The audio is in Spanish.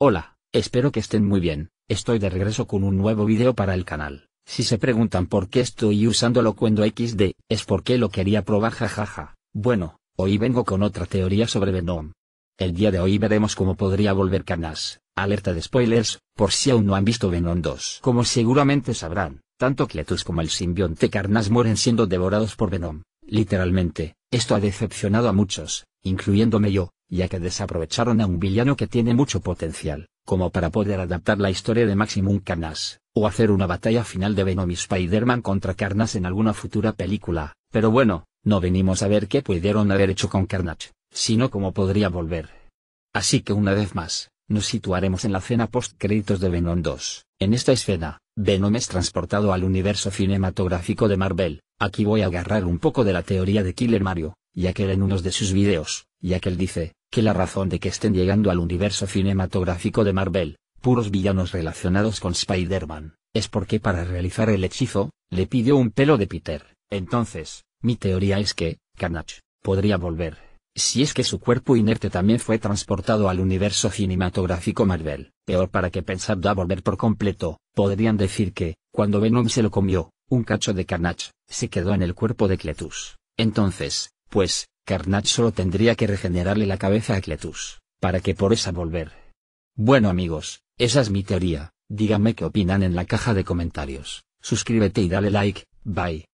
Hola, espero que estén muy bien, estoy de regreso con un nuevo video para el canal. Si se preguntan por qué estoy usando cuando XD, es porque lo quería probar jajaja. Bueno, hoy vengo con otra teoría sobre Venom. El día de hoy veremos cómo podría volver Canas, alerta de spoilers, por si aún no han visto Venom 2. Como seguramente sabrán, tanto Kletus como el simbionte Carnas mueren siendo devorados por Venom, literalmente, esto ha decepcionado a muchos, incluyéndome yo, ya que desaprovecharon a un villano que tiene mucho potencial, como para poder adaptar la historia de Maximum Carnage, o hacer una batalla final de Venom y Spider-Man contra Carnage en alguna futura película, pero bueno, no venimos a ver qué pudieron haber hecho con Carnage, sino cómo podría volver. Así que una vez más, nos situaremos en la escena post-créditos de Venom 2. En esta escena, Venom es transportado al universo cinematográfico de Marvel. Aquí voy a agarrar un poco de la teoría de Killer Mario, ya que era en unos de sus videos, ya que él dice, que la razón de que estén llegando al universo cinematográfico de Marvel, puros villanos relacionados con Spider-Man, es porque para realizar el hechizo, le pidió un pelo de Peter. Entonces, mi teoría es que, Carnage, podría volver, si es que su cuerpo inerte también fue transportado al universo cinematográfico Marvel. Peor para que pensaba volver por completo, podrían decir que, cuando Venom se lo comió, un cacho de Carnage, se quedó en el cuerpo de Cletus. Entonces, pues, Carnage solo tendría que regenerarle la cabeza a Cletus, para que por esa volver. Bueno amigos, esa es mi teoría, díganme qué opinan en la caja de comentarios, suscríbete y dale like, bye.